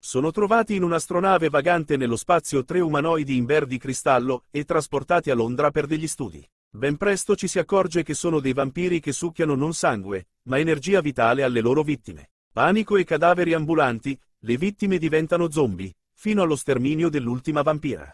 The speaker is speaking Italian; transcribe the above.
Sono trovati in un'astronave vagante nello spazio tre umanoidi in verdi cristallo e trasportati a Londra per degli studi. Ben presto ci si accorge che sono dei vampiri che succhiano non sangue, ma energia vitale alle loro vittime. Panico e cadaveri ambulanti, le vittime diventano zombie, fino allo sterminio dell'ultima vampira.